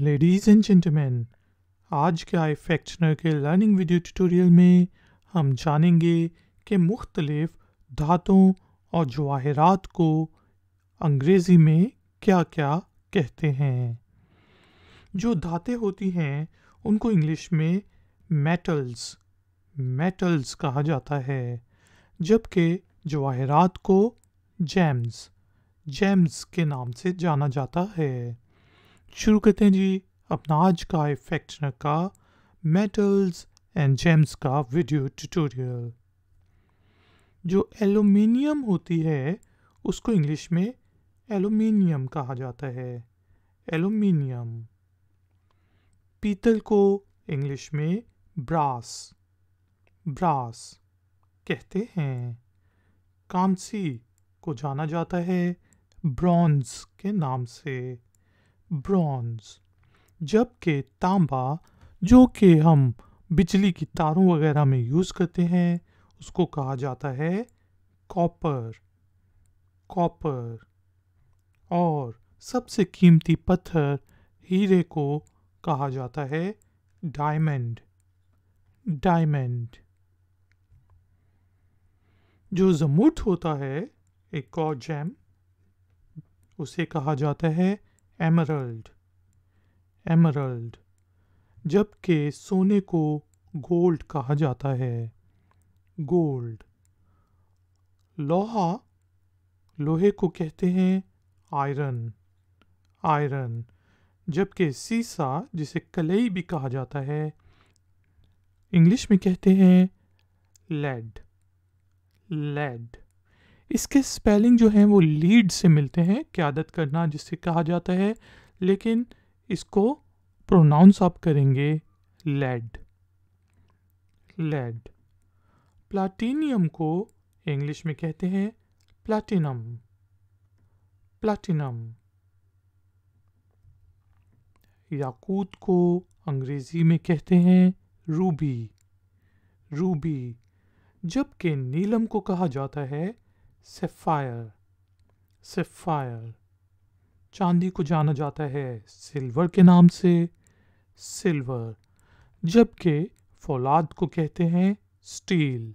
Ladies and gentleman आज के आई फैक्शनर के लर्निंग वीडियो ट्यूटोरियल में हम जानेंगे कि मुख्तलिफ धातों और जवाहरात को अंग्रेज़ी में क्या क्या कहते हैं जो धातें होती हैं उनको इंग्लिश में मेटल्स मेटल्स कहा जाता है जबकि जवाहरात को जैम्स जेम्स के नाम से जाना जाता है शुरू करते हैं जी अपना आज का इफेक्ट का मेटल्स एंड जेम्स का वीडियो ट्यूटोरियल जो एलुमिनियम होती है उसको इंग्लिश में एलुमिनियम कहा जाता है एलुमिनियम पीतल को इंग्लिश में ब्रास ब्रास कहते हैं कांसी को जाना जाता है ब्रॉन्ज के नाम से ब्रॉन्ज जबकि तांबा जो कि हम बिजली की तारों वगैरह में यूज़ करते हैं उसको कहा जाता है कॉपर कॉपर और सबसे कीमती पत्थर हीरे को कहा जाता है डायमंड डायमंड जो जमूट होता है एक और जैम उसे कहा जाता है एमरल्ड एमरल्ड जबकि सोने को गोल्ड कहा जाता है गोल्ड लोहा लोहे को कहते हैं आयरन आयरन जबकि सीसा जिसे कलई भी कहा जाता है इंग्लिश में कहते हैं लेड लेड इसके स्पेलिंग जो हैं वो लीड से मिलते हैं क्यादत करना जिससे कहा जाता है लेकिन इसको प्रोनाउंस आप करेंगे लेड लेड प्लाटीनियम को इंग्लिश में कहते हैं प्लाटिनम प्लाटिनम याकूत को अंग्रेज़ी में कहते हैं रूबी रूबी जबकि नीलम को कहा जाता है सेफायर सेफायर चांदी को जाना जाता है सिल्वर के नाम से सिल्वर जबकि फौलाद को कहते हैं स्टील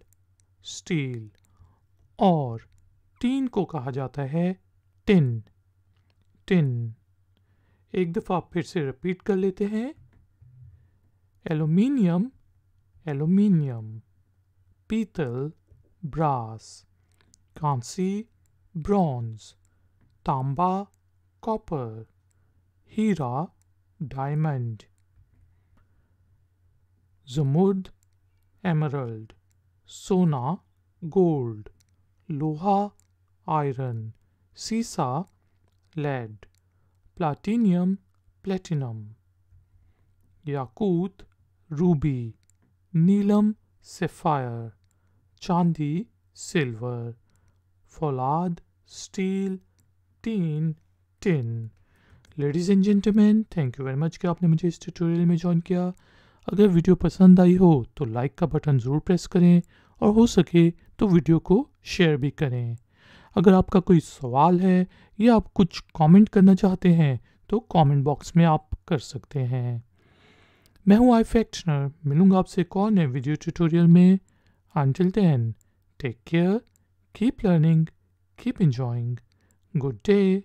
स्टील और टीन को कहा जाता है टिन टिन एक दफ़ा फिर से रिपीट कर लेते हैं एलुमिनियम एलुमिनियम पीतल ब्रास कांसी bronze, तांबा copper, हीरा diamond, जमुद emerald, सोना gold, लोहा iron, सीसा lead, platinum platinum, याकूत ruby, नीलम sapphire, चांदी silver. फौलाद स्टील टीन tin ladies and gentleman thank you very much कि आपने मुझे इस ट्यूटोरियल में ज्वाइन किया अगर वीडियो पसंद आई हो तो लाइक का बटन ज़रूर प्रेस करें और हो सके तो वीडियो को शेयर भी करें अगर आपका कोई सवाल है या आप कुछ कमेंट करना चाहते हैं तो कमेंट बॉक्स में आप कर सकते हैं मैं हूं आई फैक्टनर मिलूंगा आपसे कौन है वीडियो ट्यूटोरियल में until then take care Keep learning, keep enjoying. Good day.